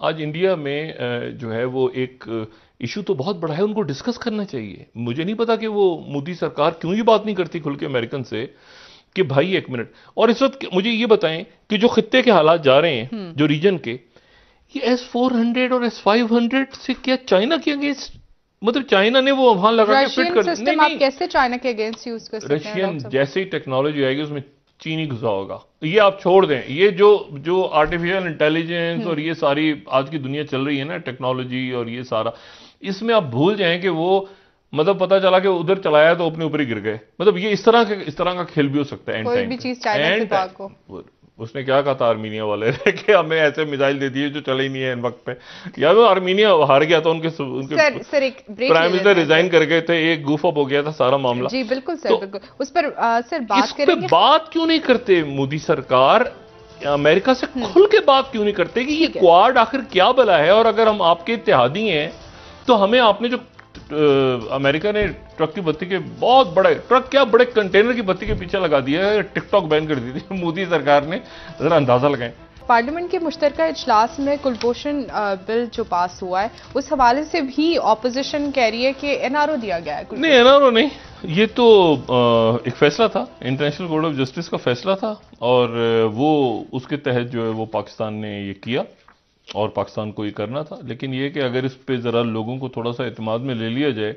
आज इंडिया में जो है वो एक इशू तो बहुत बड़ा है उनको डिस्कस करना चाहिए मुझे नहीं पता कि वो मोदी सरकार क्यों ये बात नहीं करती खुल के अमेरिकन से कि भाई एक मिनट और इस वक्त मुझे ये बताएं कि जो खत्ते के हालात जा रहे हैं हम्म। जो रीजन के ये एस फोर हंड्रेड और एस फाइव हंड्रेड से क्या चाइना के अगेंस्ट मतलब चाइना ने वो वहां लगा के फिट कर नहीं, नहीं, कैसे चाइना के अगेंस्ट यूज कर रशियन जैसे ही टेक्नोलॉजी आएगी उसमें चीनी घुसा होगा ये आप छोड़ दें ये जो जो आर्टिफिशियल इंटेलिजेंस और हम्म। ये सारी आज की दुनिया चल रही है ना टेक्नोलॉजी और ये सारा इसमें आप भूल जाएं कि वो मतलब पता चला कि उधर चलाया तो अपने ऊपर ही गिर गए मतलब ये इस तरह के इस तरह का खेल भी हो सकता है एंड टाइम उसने क्या कहा था आर्मीनिया वाले ने कि हमें ऐसे मिसाइल दे दिए जो चले ही नहीं है इन वक्त पे या तो आर्मीनिया हार गया था उनके उनके प्राइम मिनिस्टर रिजाइन कर गए थे एक गुफ अप हो गया था सारा मामला जी बिल्कुल सर तो, बिल्कुल उस पर आ, सर बात करेंगे बात क्यों नहीं करते मोदी सरकार अमेरिका से हम्म। खुल के बात क्यों नहीं करते कि ये क्वाड आखिर क्या बला है और अगर हम आपके इतिहादी हैं तो हमें आपने जो अमेरिका ने ट्रक की बत्ती के बहुत बड़े ट्रक क्या बड़े कंटेनर की बत्ती के पीछे लगा दिया है टिकटॉक बैन कर दी थी मोदी सरकार ने जरा अंदाजा लगाए पार्लियामेंट के मुश्तर इजलास में कुलभूषण बिल जो पास हुआ है उस हवाले से भी ऑपोजिशन कह रही है कि एनआरओ दिया गया है नहीं एनआरओ नहीं ये तो एक फैसला था इंटरनेशनल कोर्ट ऑफ जस्टिस का फैसला था और वो उसके तहत जो है वो पाकिस्तान ने ये किया और पाकिस्तान को ये करना था लेकिन ये कि अगर इस पर ज़रा लोगों को थोड़ा सा अतमाद में ले लिया जाए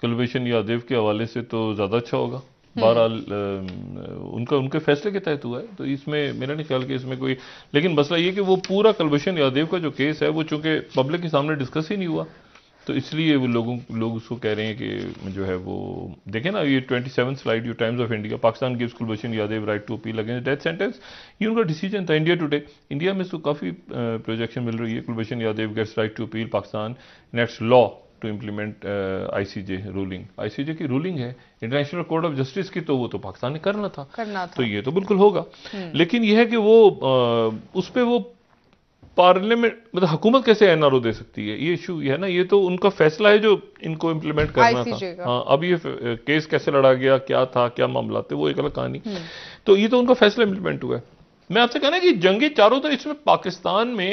कुलभूषण यादव के हवाले से तो ज़्यादा अच्छा होगा हम्म। बहरहाल उनका उनके फैसले के तहत हुआ है तो इसमें मेरा नहीं ख्याल कि इसमें कोई लेकिन मसला ये कि वो पूरा कुलभूषण यादव का जो केस है वो चूंकि पब्लिक के सामने डिस्कस ही नहीं हुआ तो इसलिए वो लोगों लोग उसको कह रहे हैं कि जो है वो देखें ना ये twenty seven slide you Times of India Pakistan gives Kulbhushan Yadav right to appeal against death sentence ये उनका डिसीजन था इंडिया टुडे इंडिया में तो काफ़ी प्रोजेक्शन मिल रही है Kulbhushan Yadav gets right to appeal Pakistan needs law to implement ICJ ruling ICJ की रूलिंग है इंटरनेशनल कोर्ट ऑफ जस्टिस की तो वो तो पाकिस्तान ने करना था करना था तो ये तो बिल्कुल होगा हम्म। लेकिन यह है कि वो आ, उस पर वो पार्लियामेंट मतलब हुकूमत कैसे एनआरओ दे सकती है ये इशू है ना ये तो उनका फैसला है जो इनको इम्प्लीमेंट करना था हाँ अब ये केस कैसे लड़ा गया क्या था क्या मामला थे वो एक अलग कहानी हम्म। तो ये तो उनका फैसला इम्प्लीमेंट हुआ है मैं आपसे कहना कि जंगे चारों तरफ इसमें पाकिस्तान में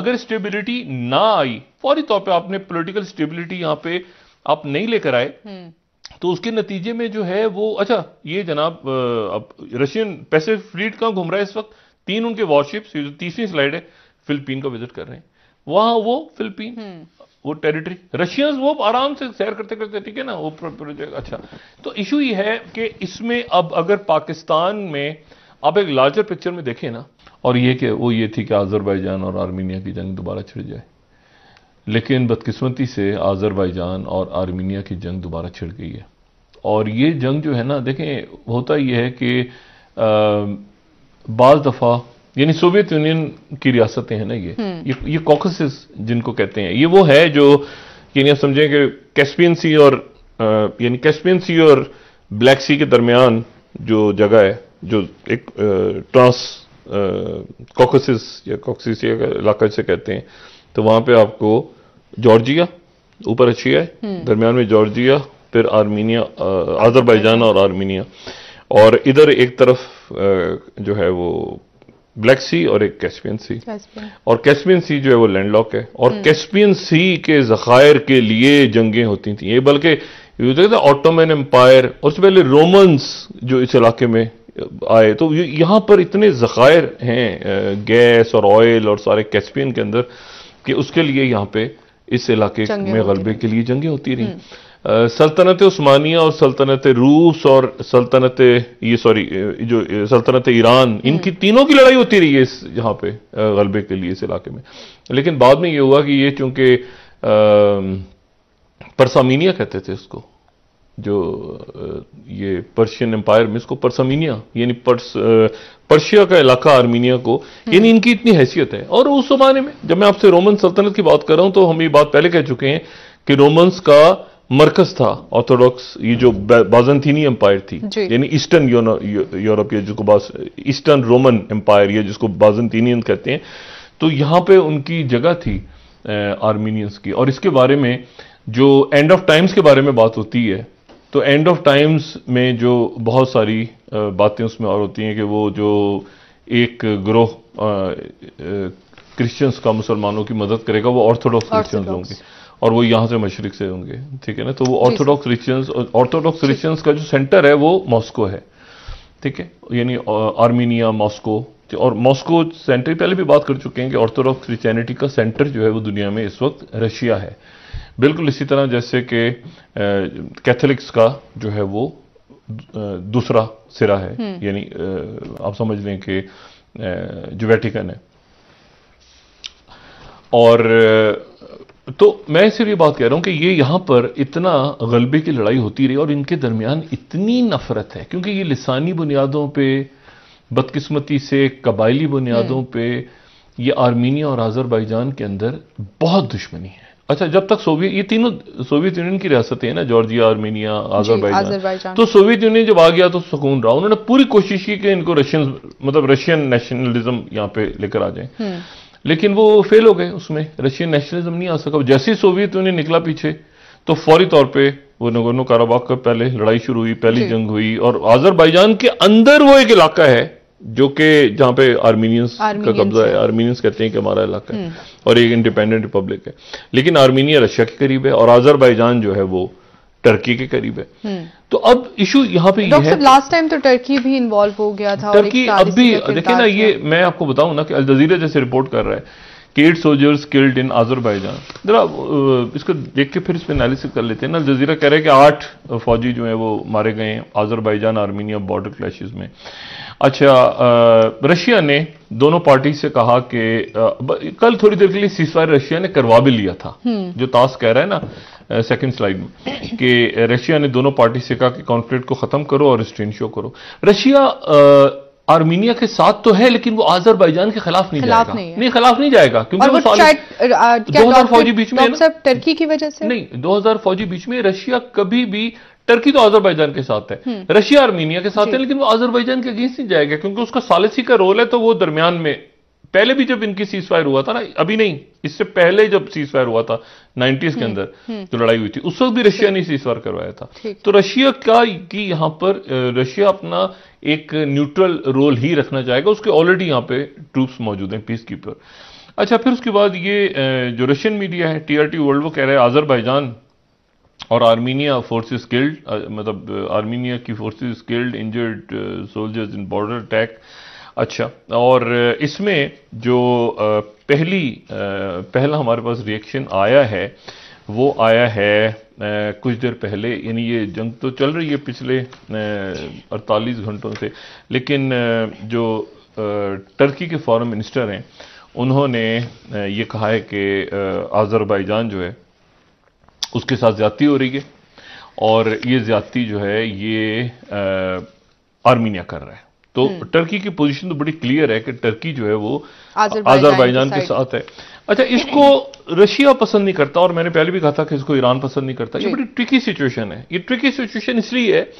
अगर स्टेबिलिटी ना आई फौरी तौर पर आपने पोलिटिकल स्टेबिलिटी यहाँ पे आप नहीं लेकर आए हम्म। तो उसके नतीजे में जो है वो अच्छा ये जनाब अब रशियन पैसिफिक फ्लीट कहाँ घूम रहा है इस वक्त तीन उनके वॉरशिप्स जो तीसरी स्लाइड है फिलिपीन का विजिट कर रहे हैं वहां वो फिलिपीन हम्म। वो टेरिटरी रशियंस वो आराम से सैर करते करते ठीक है ना वो प्रोजेक्ट अच्छा तो इशू ये है कि इसमें अब अगर पाकिस्तान में आप एक लार्जर पिक्चर में देखें ना और ये कि वो ये थी कि आज़रबाईजान और आर्मीनिया की जंग दोबारा छिड़ जाए लेकिन बदकिस्मती से आज़रबाईजान और आर्मीनिया की जंग दोबारा छिड़ गई है और ये जंग जो है ना देखें होता यह है कि बाज़ दफ़ा यानी सोवियत यूनियन की रियासतें हैं ना ये हम्म। ये, ये कॉकस जिनको कहते हैं ये वो है जो यानी आप समझें कि कैस्पियन सी और यानी कैस्पियन सी और ब्लैक सी के दरमियान जो जगह है जो एक ट्रांस कॉकसिस या कॉक्सिसिया इलाका से कहते हैं तो वहाँ पे आपको जॉर्जिया ऊपर अच्छी है हम्म। दरमियान में जॉर्जिया फिर आर्मीनिया आज़रबाईजान और आर्मीनिया और इधर एक तरफ जो है वो ब्लैक सी और एक कैस्पियन सी और कैस्पियन सी जो है वो लैंड लॉक है और कैस्पियन hmm. सी के जखायर के लिए जंगें होती थी ये बल्कि ऑटोमन एम्पायर और उससे पहले रोमन्स जो इस इलाके में आए तो यहाँ पर इतने जखायर हैं गैस और ऑयल और सारे कैस्पियन के अंदर कि उसके लिए यहाँ पे इस इलाके में गलबे के लिए जंगें होती रही hmm. スル તનત ઉસ્માનિયા ઓર スル તનત રુસ ઓર スル તનત યે સોરી જો スル તનત ઈરાન ઇનકી તીનો કી લડાઈ હોતી રહી હૈ યહાં પે ગલબે કે લિયે ઇસ इलाके મે લેકિન બાદ મે યે હુઆ કી યે ક્યુન્કે પરસામિનિયા કહેતે થે ઉસકો જો યે પર્શિયન एंपायर મે ইসકો પરસામિનિયા યાની પર્શ પર્શિયા કા ઇલાકા આર્મેનિયા કો યાની ઇનકી ઇતની હૈસિયત હૈ ઓર ઉસ સુબાને મે જબ મે આપસે રોમન スル તનત કી બાત કર રહા હું તો હમે યે બાત પહેલે કહી ચૂકે હૈ કી નોમન્સ કા मरकज था ऑर्थोडॉक्स ये जो बाजंथीनी एम्पायर थी यानी ईस्टर्न यूरोप या जिसको ईस्टर्न रोमन एम्पायर या जिसको बाजंथीनियन कहते हैं तो यहाँ पे उनकी जगह थी आर्मीनियंस की और इसके बारे में जो एंड ऑफ टाइम्स के बारे में बात होती है तो एंड ऑफ टाइम्स में जो बहुत सारी बातें उसमें और होती हैं कि वो जो एक ग्रोह क्रिश्चियंस का मुसलमानों की मदद करेगा वो ऑर्थोडॉक्स क्रिश्चियंस होंगे और वो यहाँ से मशरक से होंगे ठीक है ना तो वो ऑर्थोडॉक्स रिचन्स ऑर्थोडॉक्स रिचन्स का जो सेंटर है वो मॉस्को है ठीक है यानी आर्मीनिया मॉस्को तो और मॉस्को सेंटर पहले भी बात कर चुके हैं कि ऑर्थोडॉक्स क्रिश्चियनिटी का सेंटर जो है वो दुनिया में इस वक्त रशिया है बिल्कुल इसी तरह जैसे कि कैथलिक्स का जो है वो दूसरा सिरा है हम्म। यानी आप समझ लें कि जो वेटिकन है और तो मैं सिर्फ ये बात कह रहा हूं कि ये यहां पर इतना गलबे की लड़ाई होती रही और इनके दरमियान इतनी नफरत है क्योंकि ये लिसानी बुनियादों पर बदकिस्मती से कबायली बुनियादों हम्म। पर ये आर्मीनिया और आजरबाईजान के अंदर बहुत दुश्मनी है अच्छा जब तक सोवियत ये तीनों सोवियत यूनियन की रियासतें हैं ना जॉर्जिया आर्मेनिया आजरबाईजान तो सोवियत यूनियन जब आ गया तो सुकून रहा उन्होंने पूरी कोशिश की कि इनको रशियन मतलब रशियन नेशनलिज्म यहाँ पे लेकर आ जाए हम्म। लेकिन वो फेल हो गए उसमें रशियन नेशनलिज्म नहीं आ सका जैसे ही सोवियत यूनियन निकला पीछे तो फौरी तौर पे वो नगोनो काराबाग का पहले लड़ाई शुरू हुई पहली जंग हुई और आजरबाईजान के अंदर वो एक इलाका है जो कि जहां पे आर्मीनियंस का कब्जा है आर्मीनियंस कहते हैं कि हमारा इलाका है हम्म। और एक इंडिपेंडेंट रिपब्लिक है लेकिन आर्मीनिया रशिया के करीब है और आजरबाईजान जो है वो टर्की के करीब है हम्म। तो अब इशू यहाँ पे ये लास्ट टाइम तो टर्की भी इन्वॉल्व हो गया था टर्की अब भी देखिए ना ये मैं आपको बताऊं ना कि अल जजीरा जैसे रिपोर्ट कर रहा है eight soldiers killed in Azerbaijan जरा इसको देख के फिर इस पर एनालिसिस कर लेते हैं ना जजीरा कह रहे हैं कि आठ फौजी जो है वो मारे गए हैं आजरबाईजान आर्मीनिया बॉर्डर क्लैशेज में अच्छा रशिया ने दोनों पार्टी से कहा कि कल थोड़ी देर के लिए सीज रशिया ने करवा भी लिया था हम्म। जो तास कह रहा है ना सेकंड स्लाइड में कि रशिया ने दोनों पार्टी से कहा कि कॉन्फ्लिक्ट को ख़त्म करो और स्ट्रेन शो करो रशिया आर्मीनिया के साथ तो है लेकिन वो आजरबाईजान के खिलाफ नहीं खिलाफ जाएगा नहीं, नहीं खिलाफ नहीं जाएगा क्योंकि वो दो हजार फौजी बीच में टर्की की वजह से नहीं दो हजार फौजी बीच में रशिया कभी भी टर्की तो आजरबाईजान के साथ है हम्म। रशिया आर्मीनिया के साथ है लेकिन वो आजरबाईजान के अगेंस्ट नहीं जाएगा क्योंकि उसका सालिसी का रोल है तो वो दरमियान में पहले भी जब इनकी सीज फायर हुआ था ना अभी नहीं इससे पहले जब सीज फायर हुआ था नाइन्टीज के हम्म, अंदर हम्म। जो लड़ाई हुई थी उस वक्त भी अच्छा। रशिया ने सीज फायर करवाया था तो रशिया का कि यहां पर रशिया अपना एक न्यूट्रल रोल ही रखना चाहेगा उसके ऑलरेडी यहां पे ट्रूप्स मौजूद हैं पीस कीपर अच्छा फिर उसके बाद ये जो रशियन मीडिया है टीआरटी वर्ल्ड वो कह रहे हैं आजरबाइजान और आर्मीनिया फोर्सेज किल्ड मतलब आर्मीनिया की forces killed injured soldiers in border attack अच्छा और इसमें जो पहली पहला हमारे पास रिएक्शन आया है वो आया है कुछ देर पहले यानी ये जंग तो चल रही है पिछले अड़तालीस घंटों से लेकिन जो टर्की के फॉरेन मिनिस्टर हैं उन्होंने ये कहा है कि आज़रबाईजान जो है उसके साथ ज़्यादती हो रही है और ये ज़्यादती जो है ये आर्मीनिया कर रहा है तो हम्म। टर्की की पोजीशन तो बड़ी क्लियर है कि टर्की जो है वो आजरबाईजान के साथ है अच्छा इसको रशिया पसंद नहीं करता और मैंने पहले भी कहा था कि इसको ईरान पसंद नहीं करता ये बड़ी ट्रिकी सिचुएशन है ये ट्रिकी सिचुएशन इसलिए है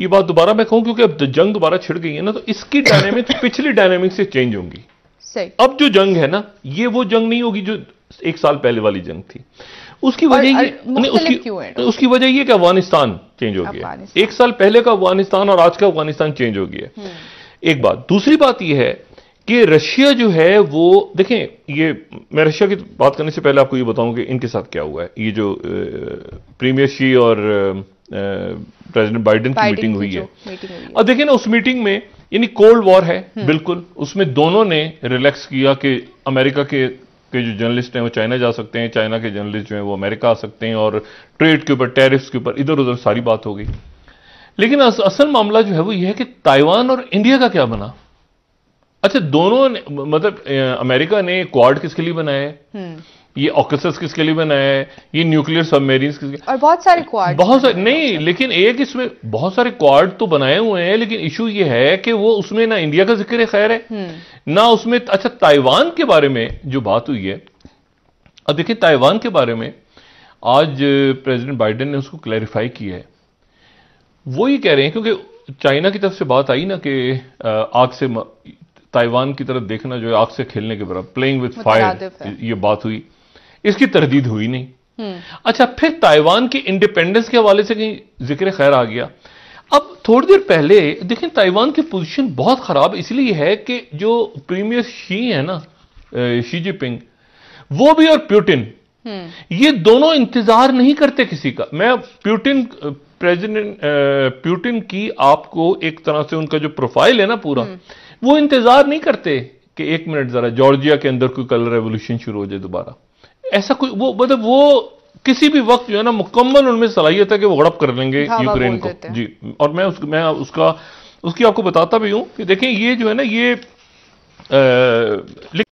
ये बात दोबारा मैं कहूं क्योंकि अब तो जंग दोबारा छिड़ गई है ना तो इसकी डायनेमिक्स पिछली डायनेमिक्स से चेंज होंगी अब जो जंग है ना ये वो जंग नहीं होगी जो एक साल पहले वाली जंग थी उसकी वजह ये उसकी उसकी वजह ये कि अफगानिस्तान चेंज हो गया एक साल पहले का अफगानिस्तान और आज का अफगानिस्तान चेंज हो गया हम्म। एक बात दूसरी बात यह है कि रशिया जो है वो देखें ये मैं रशिया की बात करने से पहले आपको ये बताऊं कि इनके साथ क्या हुआ है ये जो प्रीमियर शी और प्रेसिडेंट बाइडेन की मीटिंग हुई है और देखिए ना उस मीटिंग में यानी कोल्ड वॉर है हम्म। बिल्कुल उसमें दोनों ने रिलैक्स किया कि अमेरिका के के जो जर्नलिस्ट हैं वो चाइना जा सकते हैं चाइना के जर्नलिस्ट जो हैं वो अमेरिका आ सकते हैं और ट्रेड के ऊपर टैरिफ्स के ऊपर इधर उधर सारी बात हो गई लेकिन अस, असल मामला जो है वो ये है कि ताइवान और इंडिया का क्या बना अच्छा दोनों मतलब अमेरिका ने क्वाड किसके लिए बनाया है हम्म। ये ऑकसस किसके लिए बनाया है ये न्यूक्लियर सबमेरीन किसके और बहुत सारे क्वार्ड बहुत सारे नहीं लेकिन एक इसमें बहुत सारे क्वार्ड तो बनाए हुए हैं लेकिन इशू ये है कि वो उसमें ना इंडिया का जिक्र खैर है हम्म। ना उसमें अच्छा ताइवान के बारे में जो बात हुई है अब देखिए ताइवान के बारे में आज प्रेसिडेंट बाइडेन ने उसको क्लैरिफाई किया है वो ये कह रहे हैं क्योंकि चाइना की तरफ से बात आई ना कि आग से ताइवान की तरफ देखना जो है आग से खेलने के बराबर प्लेइंग विथ फायर ये बात हुई इसकी तरदीद हुई नहीं अच्छा फिर ताइवान की इंडिपेंडेंस के हवाले से कहीं जिक्र खैर आ गया अब थोड़ी देर पहले देखें ताइवान की पोजीशन बहुत ख़राब इसलिए है कि जो प्रीमियर शी है ना शी जिपिंग वो भी और प्यूटिन ये दोनों इंतजार नहीं करते किसी का मैं प्यूटिन प्रेसिडेंट प्यूटिन की आपको एक तरह से उनका जो प्रोफाइल है ना पूरा वो इंतजार नहीं करते कि एक मिनट जरा जॉर्जिया के अंदर कोई कलर रेवोल्यूशन शुरू हो जाए दोबारा ऐसा कोई वो मतलब वो किसी भी वक्त जो है ना मुकम्मल उनमें सलाहियत है कि वो हड़प कर लेंगे यूक्रेन को जी और मैं उस, मैं उसका उसकी आपको बताता भी हूं कि देखें ये जो है ना ये आ,